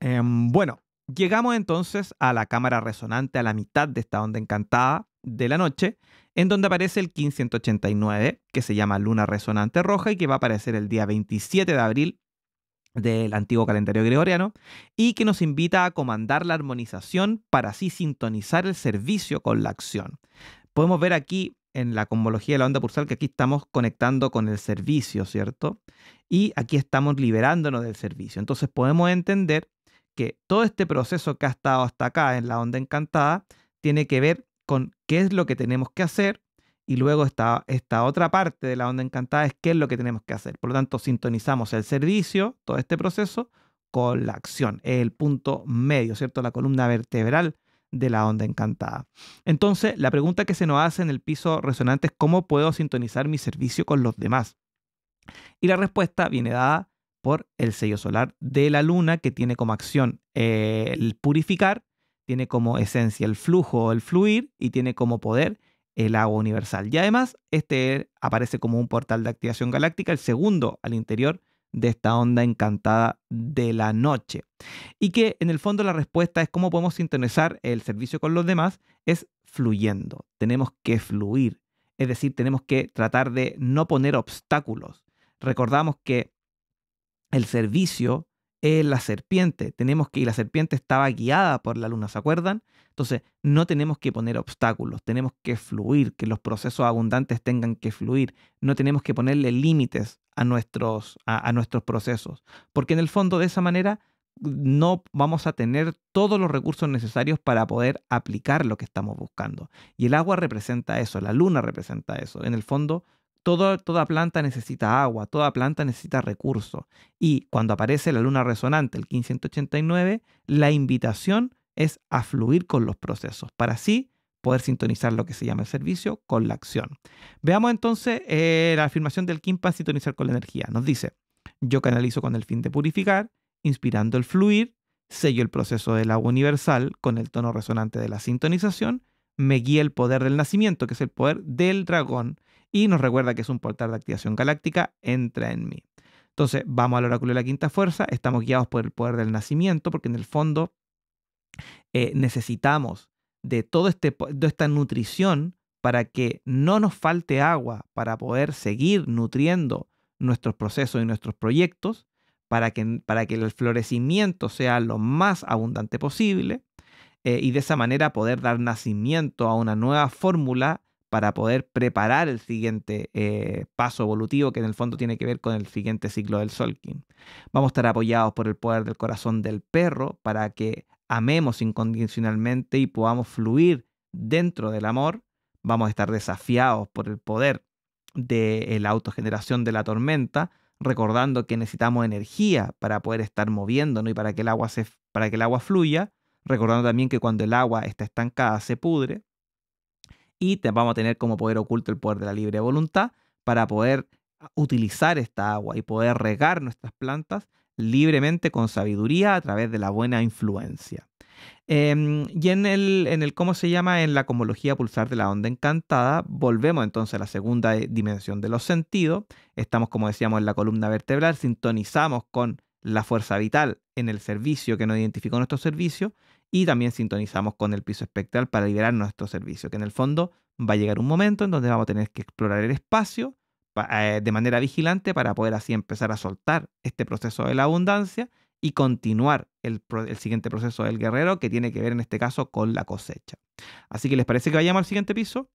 Em, bueno, llegamos entonces a la cámara resonante a la mitad de esta onda encantada de la noche, en donde aparece el 1589, que se llama Luna Resonante Roja y que va a aparecer el día 27 de abril del antiguo calendario gregoriano, y que nos invita a comandar la armonización para así sintonizar el servicio con la acción. Podemos ver aquí en la cosmología de la onda pulsar que aquí estamos conectando con el servicio, ¿cierto? Y aquí estamos liberándonos del servicio. Entonces podemos entender que todo este proceso que ha estado hasta acá en la onda encantada tiene que ver con qué es lo que tenemos que hacer y luego está esta otra parte de la onda encantada es qué es lo que tenemos que hacer. Por lo tanto, sintonizamos el servicio, todo este proceso, con la acción, el punto medio, ¿cierto? La columna vertebral de la onda encantada. Entonces, la pregunta que se nos hace en el piso resonante es cómo puedo sintonizar mi servicio con los demás. Y la respuesta viene dada por el sello solar de la luna que tiene como acción eh, el purificar, tiene como esencia el flujo el fluir y tiene como poder el agua universal. Y además, este aparece como un portal de activación galáctica, el segundo al interior de esta onda encantada de la noche. Y que en el fondo la respuesta es cómo podemos sintonizar el servicio con los demás, es fluyendo. Tenemos que fluir. Es decir, tenemos que tratar de no poner obstáculos. Recordamos que el servicio es la serpiente. Tenemos que, y la serpiente estaba guiada por la luna, ¿se acuerdan? Entonces, no tenemos que poner obstáculos, tenemos que fluir, que los procesos abundantes tengan que fluir. No tenemos que ponerle límites a nuestros, a, a nuestros procesos, porque en el fondo de esa manera no vamos a tener todos los recursos necesarios para poder aplicar lo que estamos buscando. Y el agua representa eso, la luna representa eso. En el fondo, toda planta necesita agua, toda planta necesita recursos. Y cuando aparece la luna resonante, el 1589, la invitación es a fluir con los procesos para así poder sintonizar lo que se llama el servicio con la acción. Veamos entonces eh, la afirmación del Kimpa, sintonizar con la energía. Nos dice, yo canalizo con el fin de purificar, inspirando el fluir, sello el proceso del agua universal con el tono resonante de la sintonización, me guía el poder del nacimiento, que es el poder del dragón, y nos recuerda que es un portal de activación galáctica, entra en mí. Entonces, vamos al oráculo de la quinta fuerza, estamos guiados por el poder del nacimiento, porque en el fondo eh, necesitamos de toda este, esta nutrición para que no nos falte agua para poder seguir nutriendo nuestros procesos y nuestros proyectos, para que, para que el florecimiento sea lo más abundante posible eh, y de esa manera poder dar nacimiento a una nueva fórmula para poder preparar el siguiente eh, paso evolutivo que en el fondo tiene que ver con el siguiente ciclo del Solkin. Vamos a estar apoyados por el poder del corazón del perro para que amemos incondicionalmente y podamos fluir dentro del amor. Vamos a estar desafiados por el poder de eh, la autogeneración de la tormenta, recordando que necesitamos energía para poder estar moviéndonos y para que el agua, se, para que el agua fluya, recordando también que cuando el agua está estancada se pudre, y te, vamos a tener como poder oculto el poder de la libre voluntad para poder ah, utilizar esta agua y poder regar nuestras plantas libremente con sabiduría a través de la buena influencia. Em, y en el, en el, ¿cómo se llama? En la cosmología pulsar de la onda encantada, volvemos entonces a la segunda eh, dimensión de los sentidos. Estamos, como decíamos, en la columna vertebral, sintonizamos con la fuerza vital en el servicio que nos identificó nuestro servicio y también sintonizamos con el piso espectral para liberar nuestro servicio, que en el fondo va a llegar un momento en donde vamos a tener que explorar el espacio eh, de manera vigilante para poder así empezar a soltar este proceso de la abundancia y continuar el, el siguiente proceso del guerrero que tiene que ver en este caso con la cosecha. Así que les parece que vayamos al siguiente piso.